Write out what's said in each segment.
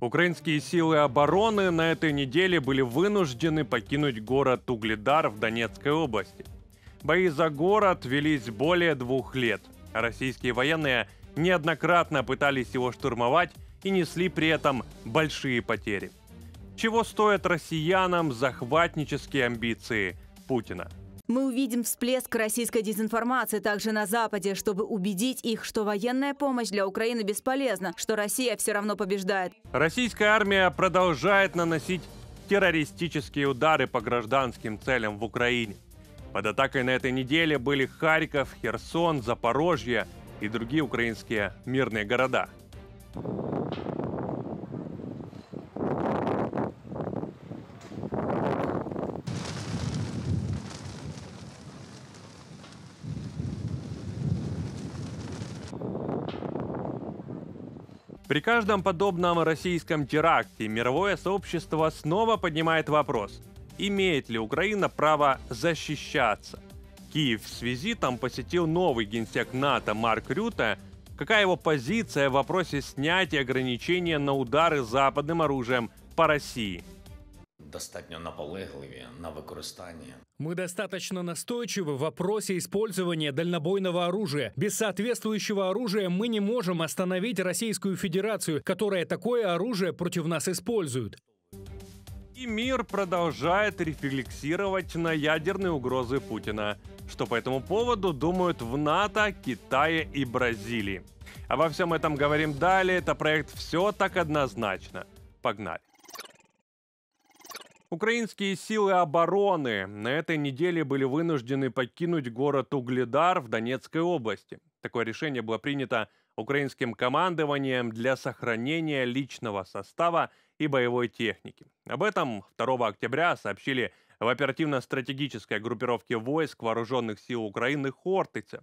Украинские силы обороны на этой неделе были вынуждены покинуть город Угледар в Донецкой области. Бои за город велись более двух лет. Российские военные неоднократно пытались его штурмовать и несли при этом большие потери. Чего стоят россиянам захватнические амбиции Путина – мы увидим всплеск российской дезинформации также на Западе, чтобы убедить их, что военная помощь для Украины бесполезна, что Россия все равно побеждает. Российская армия продолжает наносить террористические удары по гражданским целям в Украине. Под атакой на этой неделе были Харьков, Херсон, Запорожье и другие украинские мирные города. При каждом подобном российском теракте мировое сообщество снова поднимает вопрос, имеет ли Украина право защищаться. Киев с визитом посетил новый генсек НАТО Марк Рюта. Какая его позиция в вопросе снятия ограничения на удары западным оружием по России – достатньо наполегливі на використанні. Мы достаточно настойчивы в вопросе использования дальнобойного оружия. Без соответствующего оружия мы не можем остановить Российскую Федерацию, которая такое оружие против нас использует. И мир продолжает рефлексировать на ядерные угрозы Путина. Что по этому поводу думают в НАТО, Китае и Бразилии. Обо всем этом говорим далее. Это проект «Все так однозначно». Погнали. Украинские силы обороны на этой неделе были вынуждены покинуть город Угледар в Донецкой области. Такое решение было принято украинским командованием для сохранения личного состава и боевой техники. Об этом 2 октября сообщили в оперативно-стратегической группировке войск вооруженных сил Украины «Хортице».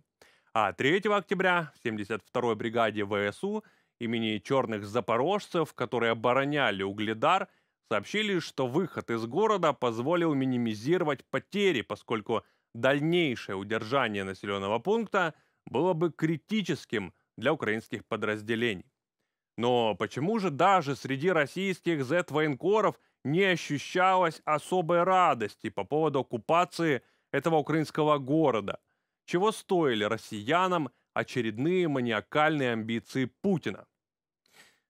А 3 октября в 72-й бригаде ВСУ имени черных запорожцев, которые обороняли Угледар – Сообщили, что выход из города позволил минимизировать потери, поскольку дальнейшее удержание населенного пункта было бы критическим для украинских подразделений. Но почему же даже среди российских Z-военкоров не ощущалось особой радости по поводу оккупации этого украинского города? Чего стоили россиянам очередные маниакальные амбиции Путина?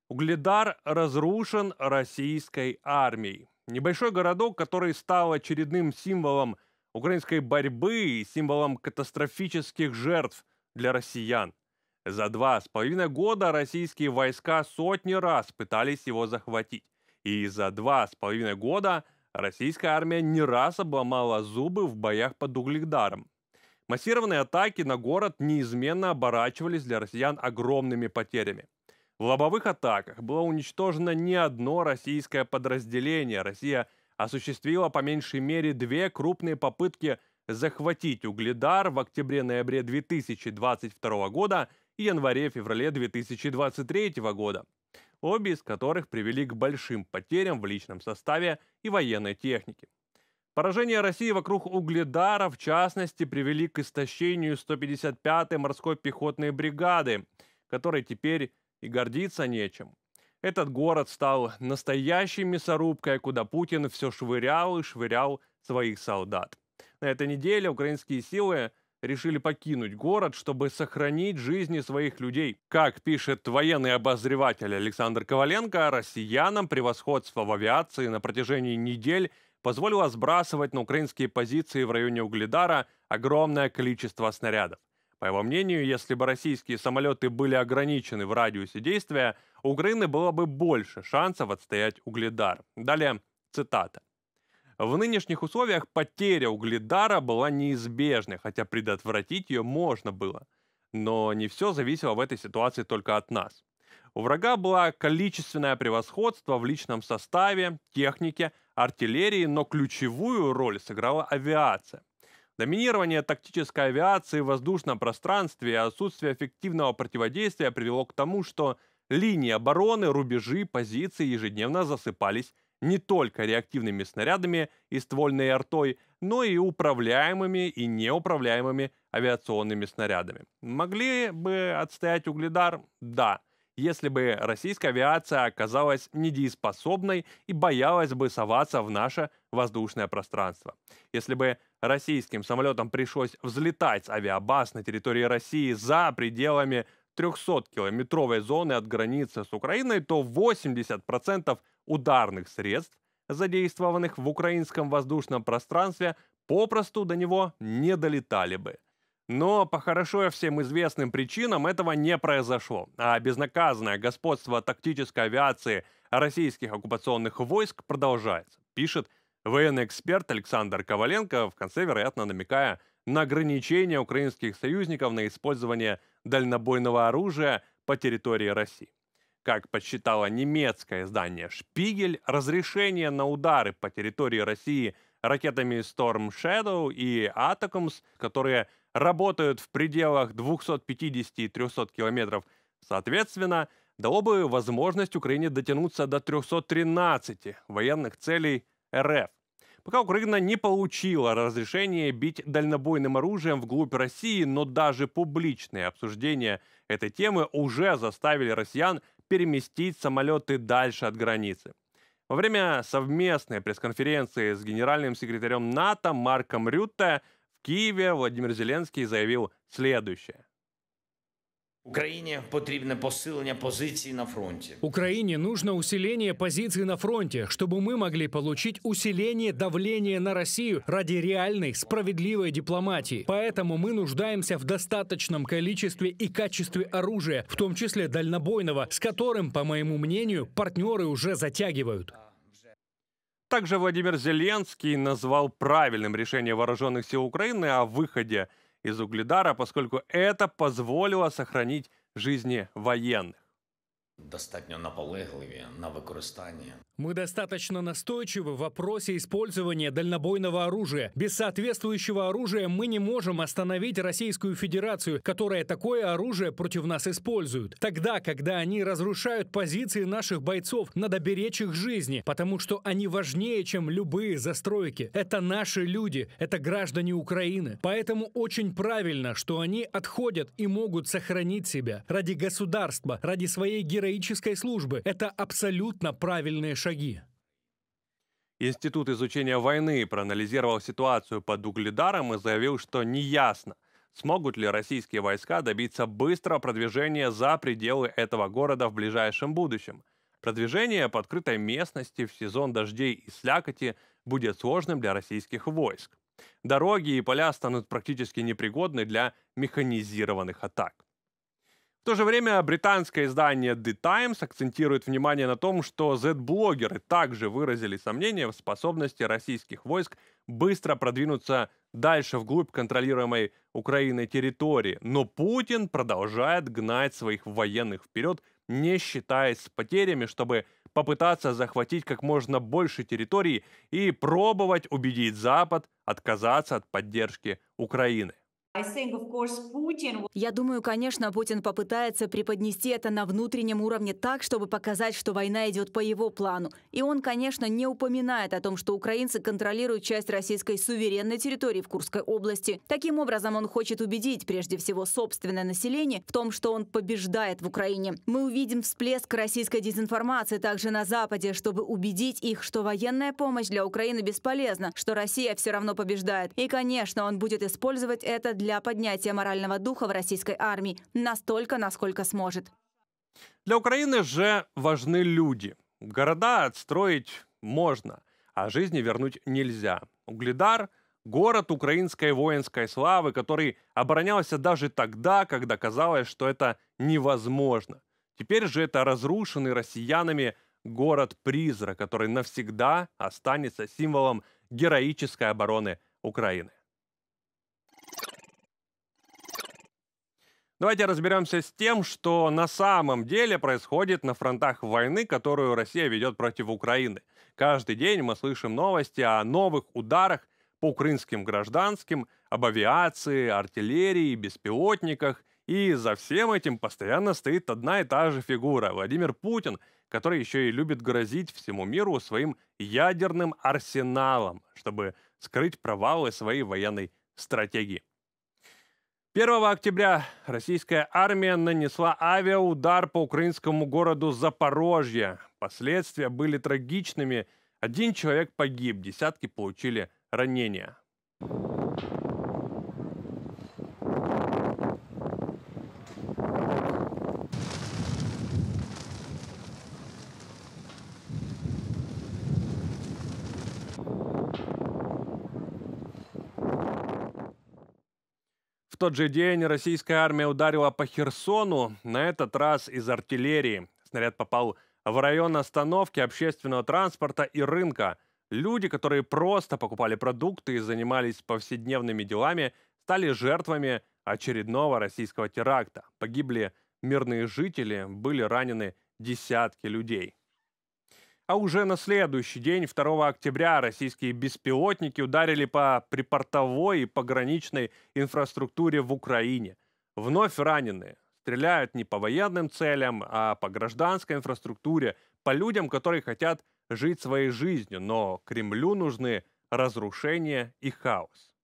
Угледар разрушен российской армией. Небольшой городок, который стал очередным символом украинской борьбы и символом катастрофических жертв для россиян. За два с половиной года российские войска сотни раз пытались его захватить. И за два с половиной года российская армия не раз обломала зубы в боях под Угледаром. Массированные атаки на город неизменно оборачивались для россиян огромными потерями. В лобовых атаках было уничтожено не одно российское подразделение. Россия осуществила по меньшей мере две крупные попытки захватить Угледар в октябре-ноябре 2022 года и январе-феврале 2023 года, обе из которых привели к большим потерям в личном составе и военной технике. Поражения России вокруг Угледара, в частности, привели к истощению 155-й морской пехотной бригады, которой теперь и гордиться нечем. Этот город стал настоящей мясорубкой, куда Путин все швырял и швырял своих солдат. На этой неделе украинские силы решили покинуть город, чтобы сохранить жизни своих людей. Как пишет военный обозреватель Александр Коваленко, россиянам превосходство в авиации на протяжении недель позволило сбрасывать на украинские позиции в районе Угледара огромное количество снарядов. По его мнению, если бы российские самолеты были ограничены в радиусе действия, у Украины было бы больше шансов отстоять угледар. Далее цитата. В нынешних условиях потеря угледара была неизбежной, хотя предотвратить ее можно было. Но не все зависело в этой ситуации только от нас. У врага было количественное превосходство в личном составе, технике, артиллерии, но ключевую роль сыграла авиация. Доминирование тактической авиации в воздушном пространстве и отсутствие эффективного противодействия привело к тому, что линии обороны, рубежи, позиции ежедневно засыпались не только реактивными снарядами и ствольной артой, но и управляемыми и неуправляемыми авиационными снарядами. Могли бы отстоять угледар? Да если бы российская авиация оказалась недееспособной и боялась бы соваться в наше воздушное пространство. Если бы российским самолетам пришлось взлетать с авиабаз на территории России за пределами 300-километровой зоны от границы с Украиной, то 80% ударных средств, задействованных в украинском воздушном пространстве, попросту до него не долетали бы – но по хорошо всем известным причинам этого не произошло, а безнаказанное господство тактической авиации российских оккупационных войск продолжается, пишет военный эксперт Александр Коваленко, в конце, вероятно, намекая на ограничение украинских союзников на использование дальнобойного оружия по территории России. Как подсчитало немецкое издание «Шпигель», разрешение на удары по территории России ракетами Storm Shadow и Атакомс, которые работают в пределах 250 и 300 километров. Соответственно, дало бы возможность Украине дотянуться до 313 военных целей РФ. Пока Украина не получила разрешение бить дальнобойным оружием вглубь России, но даже публичные обсуждения этой темы уже заставили россиян переместить самолеты дальше от границы. Во время совместной пресс-конференции с генеральным секретарем НАТО Марком Рютте – Киеве Владимир Зеленский заявил следующее. Украине потребно посилення позиций на фронте. Украине нужно усиление позиций на фронте, чтобы мы могли получить усиление давления на Россию ради реальной, справедливой дипломатии. Поэтому мы нуждаемся в достаточном количестве и качестве оружия, в том числе дальнобойного, с которым, по моему мнению, партнеры уже затягивают. Также Владимир Зеленский назвал правильным решение вооруженных сил Украины о выходе из Угледара, поскольку это позволило сохранить жизни военных. Достатньо наполегливі на використання мы достаточно настойчивы в вопросе использования дальнобойного оружия. Без соответствующего оружия мы не можем остановить Российскую Федерацию, которая такое оружие против нас использует. Тогда, когда они разрушают позиции наших бойцов, надо беречь их жизни, потому что они важнее, чем любые застройки. Это наши люди, это граждане Украины. Поэтому очень правильно, что они отходят и могут сохранить себя. Ради государства, ради своей героической службы. Это абсолютно правильные шаг шаги. Институт изучения войны проанализировал ситуацию под Угледаром и заявил, что неясно, смогут ли российские войска добиться быстрого продвижения за пределы этого города в ближайшем будущем. Продвижение по открытой местности в сезон дождей и слякоти будет сложным для российских войск. Дороги и поля станут практически непригодны для механизированных атак. В то же время британское издание The Times акцентирует внимание на том, что Z-блогеры также выразили сомнения в способности российских войск быстро продвинуться дальше вглубь контролируемой Украиной территории. Но Путин продолжает гнать своих военных вперед, не считаясь с потерями, чтобы попытаться захватить как можно больше территории и пробовать убедить Запад отказаться от поддержки Украины. Я думаю, конечно, Путин попытается преподнести это на внутреннем уровне так, чтобы показать, что война идет по его плану. И он, конечно, не упоминает о том, что украинцы контролируют часть российской суверенной территории в Курской области. Таким образом, он хочет убедить прежде всего собственное население в том, что он побеждает в Украине. Мы увидим всплеск российской дезинформации также на Западе, чтобы убедить их, что военная помощь для Украины бесполезна, что Россия все равно побеждает. И, конечно, он будет использовать это для для поднятия морального духа в российской армии настолько, насколько сможет. Для Украины же важны люди. Города отстроить можно, а жизни вернуть нельзя. Угледар – город украинской воинской славы, который оборонялся даже тогда, когда казалось, что это невозможно. Теперь же это разрушенный россиянами город-призрак, который навсегда останется символом героической обороны Украины. Давайте разберемся с тем, что на самом деле происходит на фронтах войны, которую Россия ведет против Украины. Каждый день мы слышим новости о новых ударах по украинским гражданским, об авиации, артиллерии, беспилотниках. И за всем этим постоянно стоит одна и та же фигура – Владимир Путин, который еще и любит грозить всему миру своим ядерным арсеналом, чтобы скрыть провалы своей военной стратегии. 1 октября российская армия нанесла авиаудар по украинскому городу Запорожье. Последствия были трагичными. Один человек погиб, десятки получили ранения. В тот же день российская армия ударила по Херсону, на этот раз из артиллерии. Снаряд попал в район остановки общественного транспорта и рынка. Люди, которые просто покупали продукты и занимались повседневными делами, стали жертвами очередного российского теракта. Погибли мирные жители, были ранены десятки людей. А уже на следующий день, 2 октября, российские беспилотники ударили по припортовой и пограничной инфраструктуре в Украине. Вновь раненые. Стреляют не по военным целям, а по гражданской инфраструктуре, по людям, которые хотят жить своей жизнью, но Кремлю нужны разрушения и хаос.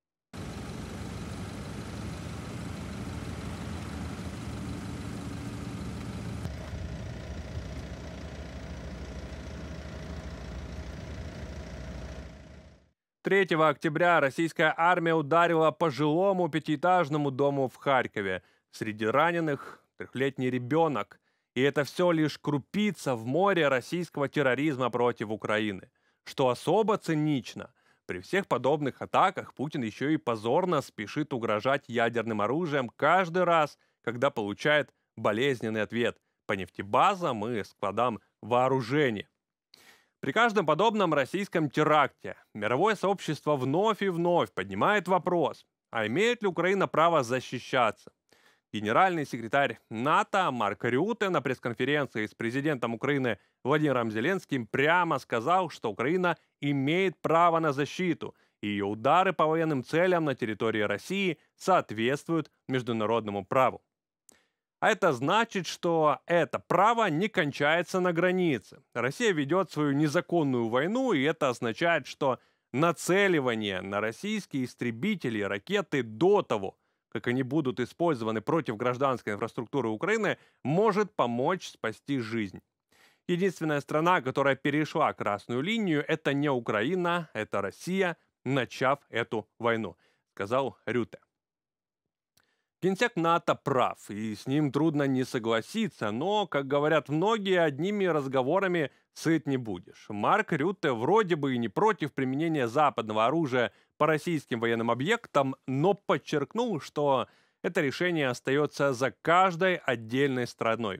3 октября российская армия ударила по жилому пятиэтажному дому в Харькове. Среди раненых трехлетний ребенок. И это все лишь крупица в море российского терроризма против Украины. Что особо цинично. При всех подобных атаках Путин еще и позорно спешит угрожать ядерным оружием каждый раз, когда получает болезненный ответ по нефтебазам и складам вооружения. При каждом подобном российском теракте мировое сообщество вновь и вновь поднимает вопрос, а имеет ли Украина право защищаться? Генеральный секретарь НАТО Марк Рюте на пресс-конференции с президентом Украины Владимиром Зеленским прямо сказал, что Украина имеет право на защиту, и ее удары по военным целям на территории России соответствуют международному праву. А это значит, что это право не кончается на границе. Россия ведет свою незаконную войну, и это означает, что нацеливание на российские истребители, и ракеты до того, как они будут использованы против гражданской инфраструктуры Украины, может помочь спасти жизнь. Единственная страна, которая перешла красную линию, это не Украина, это Россия, начав эту войну, сказал Рюте. Генсек НАТО прав, и с ним трудно не согласиться, но, как говорят многие, одними разговорами сыт не будешь. Марк Рютте вроде бы и не против применения западного оружия по российским военным объектам, но подчеркнул, что это решение остается за каждой отдельной страной.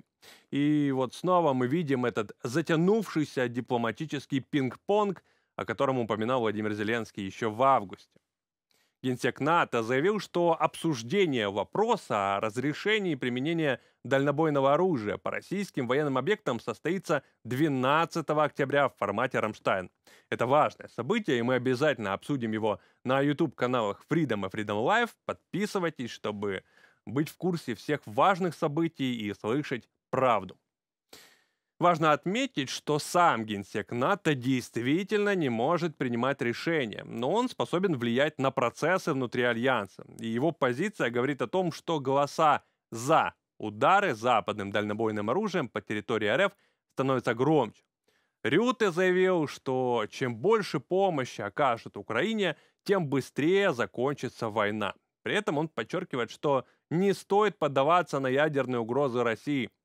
И вот снова мы видим этот затянувшийся дипломатический пинг-понг, о котором упоминал Владимир Зеленский еще в августе. Генсек НАТО заявил, что обсуждение вопроса о разрешении применения дальнобойного оружия по российским военным объектам состоится 12 октября в формате «Рамштайн». Это важное событие, и мы обязательно обсудим его на YouTube-каналах Freedom и Freedom Live. Подписывайтесь, чтобы быть в курсе всех важных событий и слышать правду. Важно отметить, что сам генсек НАТО действительно не может принимать решения, но он способен влиять на процессы внутри Альянса. И его позиция говорит о том, что голоса за удары западным дальнобойным оружием по территории РФ становятся громче. Рюте заявил, что чем больше помощи окажет Украине, тем быстрее закончится война. При этом он подчеркивает, что не стоит поддаваться на ядерные угрозы России –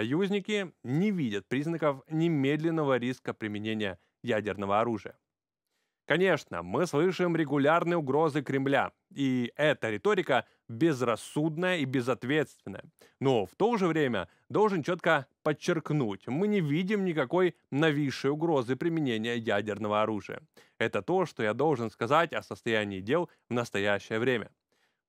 союзники не видят признаков немедленного риска применения ядерного оружия. Конечно, мы слышим регулярные угрозы Кремля, и эта риторика безрассудная и безответственная. Но в то же время должен четко подчеркнуть, мы не видим никакой нависшей угрозы применения ядерного оружия. Это то, что я должен сказать о состоянии дел в настоящее время.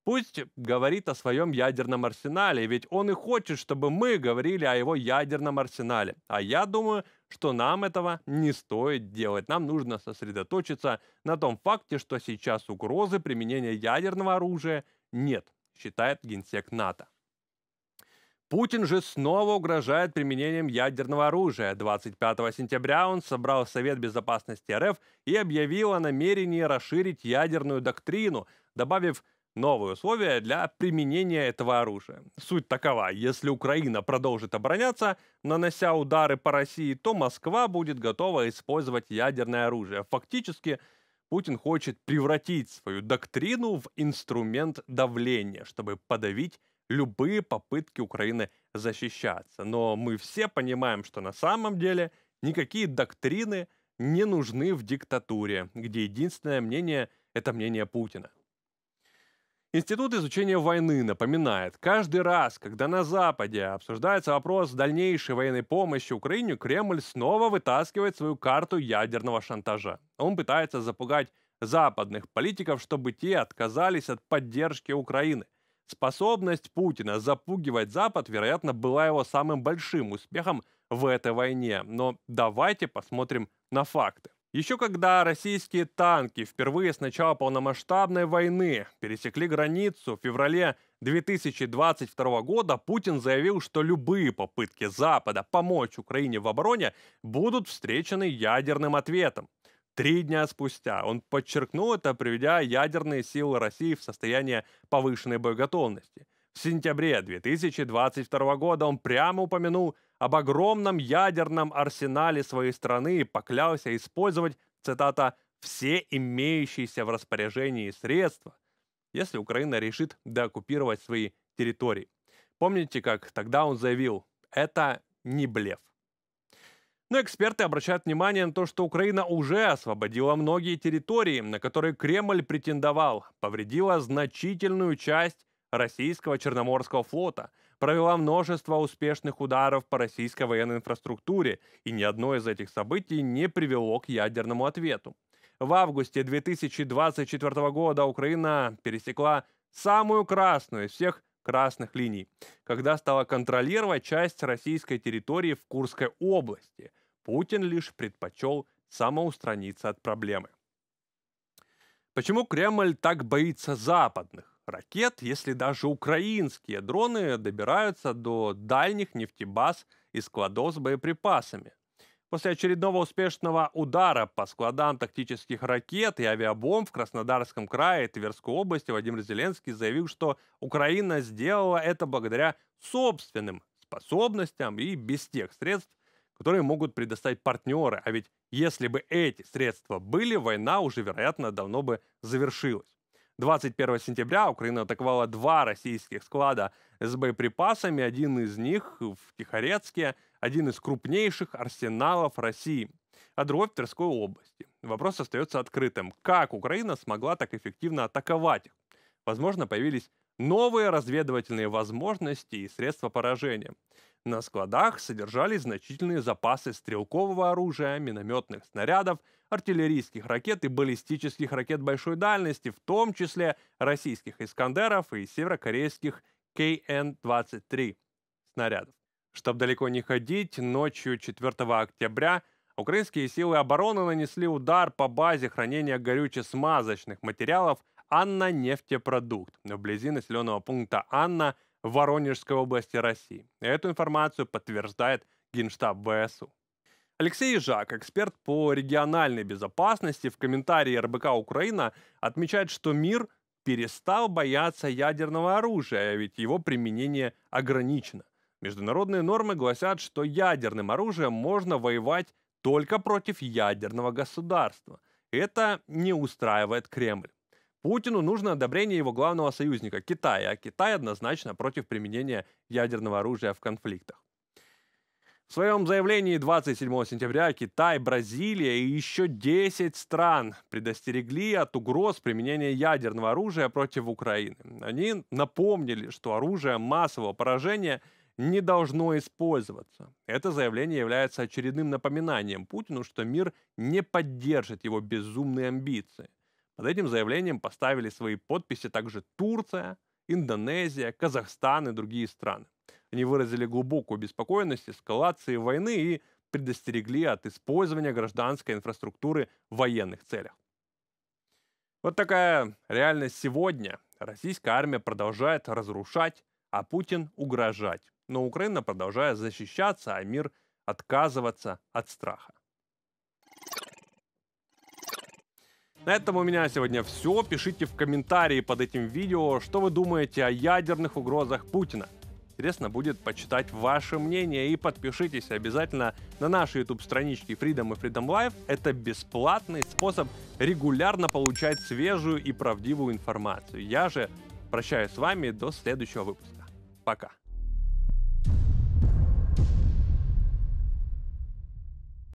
Пусть говорит о своем ядерном арсенале, ведь он и хочет, чтобы мы говорили о его ядерном арсенале. А я думаю, что нам этого не стоит делать. Нам нужно сосредоточиться на том факте, что сейчас угрозы применения ядерного оружия нет, считает генсек НАТО. Путин же снова угрожает применением ядерного оружия. 25 сентября он собрал Совет Безопасности РФ и объявил о намерении расширить ядерную доктрину, добавив новые условия для применения этого оружия. Суть такова, если Украина продолжит обороняться, нанося удары по России, то Москва будет готова использовать ядерное оружие. Фактически Путин хочет превратить свою доктрину в инструмент давления, чтобы подавить любые попытки Украины защищаться. Но мы все понимаем, что на самом деле никакие доктрины не нужны в диктатуре, где единственное мнение – это мнение Путина. Институт изучения войны напоминает, каждый раз, когда на Западе обсуждается вопрос дальнейшей военной помощи Украине, Кремль снова вытаскивает свою карту ядерного шантажа. Он пытается запугать западных политиков, чтобы те отказались от поддержки Украины. Способность Путина запугивать Запад, вероятно, была его самым большим успехом в этой войне. Но давайте посмотрим на факты. Еще когда российские танки впервые с начала полномасштабной войны пересекли границу в феврале 2022 года, Путин заявил, что любые попытки Запада помочь Украине в обороне будут встречены ядерным ответом. Три дня спустя он подчеркнул это, приведя ядерные силы России в состояние повышенной боеготовности. В сентябре 2022 года он прямо упомянул об огромном ядерном арсенале своей страны и поклялся использовать, цитата, «все имеющиеся в распоряжении средства», если Украина решит деоккупировать свои территории. Помните, как тогда он заявил, это не блеф. Но эксперты обращают внимание на то, что Украина уже освободила многие территории, на которые Кремль претендовал, повредила значительную часть российского Черноморского флота – провела множество успешных ударов по российской военной инфраструктуре, и ни одно из этих событий не привело к ядерному ответу. В августе 2024 года Украина пересекла самую красную из всех красных линий, когда стала контролировать часть российской территории в Курской области. Путин лишь предпочел самоустраниться от проблемы. Почему Кремль так боится западных? ракет, если даже украинские дроны добираются до дальних нефтебаз и складов с боеприпасами. После очередного успешного удара по складам тактических ракет и авиабомб в Краснодарском крае и Тверской области Владимир Зеленский заявил, что Украина сделала это благодаря собственным способностям и без тех средств, которые могут предоставить партнеры. А ведь если бы эти средства были, война уже, вероятно, давно бы завершилась. 21 сентября Украина атаковала два российских склада с боеприпасами, один из них в Тихорецке, один из крупнейших арсеналов России, а другой в Тверской области. Вопрос остается открытым. Как Украина смогла так эффективно атаковать их? Возможно, появились новые разведывательные возможности и средства поражения. На складах содержались значительные запасы стрелкового оружия, минометных снарядов, артиллерийских ракет и баллистических ракет большой дальности, в том числе российских «Искандеров» и северокорейских КН-23 снарядов. Чтобы далеко не ходить, ночью 4 октября украинские силы обороны нанесли удар по базе хранения горюче-смазочных материалов «Анна-нефтепродукт» вблизи населенного пункта «Анна» в Воронежской области России. Эту информацию подтверждает Генштаб ВСУ. Алексей Ижак, эксперт по региональной безопасности, в комментарии РБК «Украина» отмечает, что мир перестал бояться ядерного оружия, ведь его применение ограничено. Международные нормы гласят, что ядерным оружием можно воевать только против ядерного государства. Это не устраивает Кремль. Путину нужно одобрение его главного союзника Китая, а Китай однозначно против применения ядерного оружия в конфликтах. В своем заявлении 27 сентября Китай, Бразилия и еще 10 стран предостерегли от угроз применения ядерного оружия против Украины. Они напомнили, что оружие массового поражения не должно использоваться. Это заявление является очередным напоминанием Путину, что мир не поддержит его безумные амбиции. Под этим заявлением поставили свои подписи также Турция, Индонезия, Казахстан и другие страны. Они выразили глубокую беспокойность эскалации войны и предостерегли от использования гражданской инфраструктуры в военных целях. Вот такая реальность сегодня. Российская армия продолжает разрушать, а Путин угрожать. Но Украина продолжает защищаться, а мир отказываться от страха. На этом у меня сегодня все. Пишите в комментарии под этим видео, что вы думаете о ядерных угрозах Путина. Интересно будет почитать ваше мнение и подпишитесь обязательно на наши YouTube-странички Freedom и Freedom Live. Это бесплатный способ регулярно получать свежую и правдивую информацию. Я же прощаюсь с вами до следующего выпуска. Пока.